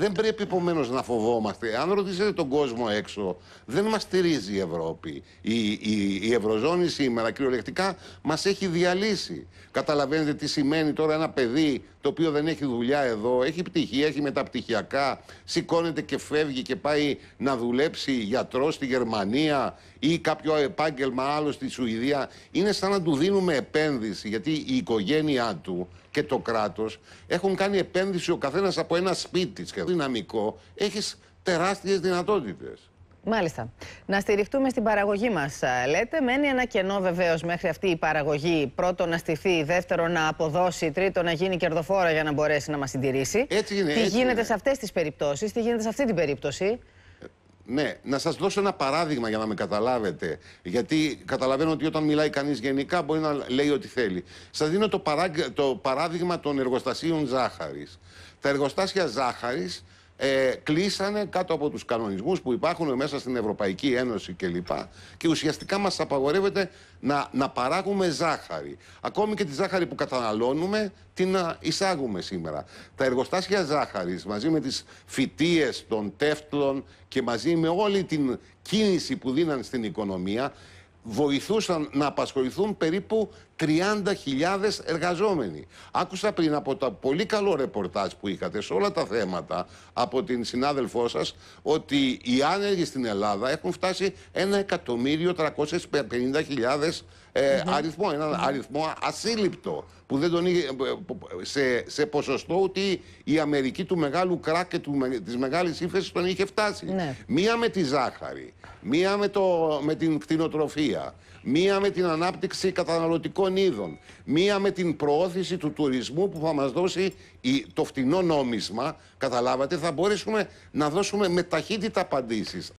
Δεν πρέπει επομένως να φοβόμαστε. Αν ρωτήσετε τον κόσμο έξω, δεν μας στηρίζει η Ευρώπη. Η, η, η Ευρωζώνη σήμερα κυριολεκτικά μας έχει διαλύσει. Καταλαβαίνετε τι σημαίνει τώρα ένα παιδί το οποίο δεν έχει δουλειά εδώ, έχει πτυχία, έχει μεταπτυχιακά, σηκώνεται και φεύγει και πάει να δουλέψει γιατρός στη Γερμανία ή κάποιο επάγγελμα άλλο στη Σουηδία. Είναι σαν να του δίνουμε επένδυση, γιατί η οικογένειά του και το κράτος έχουν κάνει επένδυση ο καθένας από ένα σπίτι δυναμικό, έχεις τεράστιες δυνατότητες. Μάλιστα. Να στηριχτούμε στην παραγωγή μας, ε, λέτε. Μένει ένα κενό βεβαίως μέχρι αυτή η παραγωγή. Πρώτο να στηθεί, δεύτερο να αποδώσει, τρίτο να γίνει κερδοφόρα για να μπορέσει να μας συντηρήσει. Έτσι είναι, τι γίνεται σε αυτές τις περιπτώσεις, τι γίνεται σε αυτή την περίπτωση. Ναι, να σας δώσω ένα παράδειγμα για να με καταλάβετε. Γιατί καταλαβαίνω ότι όταν μιλάει κανείς γενικά μπορεί να λέει ό,τι θέλει. Σας δίνω το, παρά... το παράδειγμα των εργοστασίων Ζάχαρης Τα εργοστάσια Ζάχαρης ε, κλείσανε κάτω από τους κανονισμούς που υπάρχουν μέσα στην Ευρωπαϊκή Ένωση κλπ. Και ουσιαστικά μας απαγορεύεται να, να παράγουμε ζάχαρη. Ακόμη και τη ζάχαρη που καταναλώνουμε την εισάγουμε σήμερα. Τα εργοστάσια ζάχαρης μαζί με τις φυτίες των τεύτλων και μαζί με όλη την κίνηση που δίναν στην οικονομία βοηθούσαν να απασχοληθούν περίπου 30.000 εργαζόμενοι. Άκουσα πριν από τα πολύ καλό ρεπορτάζ που είχατε σε όλα τα θέματα από την συνάδελφό σας ότι οι άνεργοι στην Ελλάδα έχουν φτάσει 1.350.000 ε, mm αριθμό, έναν αριθμό ασύλληπτο που δεν τον είχε, ε, ε, σε, σε ποσοστό ότι η Αμερική του μεγάλου κράκ και του, της μεγάλης ύφεσης τον είχε φτάσει. Ναι. Μία με τη ζάχαρη, μία με, το, με την κτηνοτροφία, μία με την ανάπτυξη καταναλωτικών είδων, μία με την προώθηση του τουρισμού που θα μας δώσει το φτηνό νόμισμα, καταλάβατε, θα μπορέσουμε να δώσουμε με ταχύτητα απαντήσεις.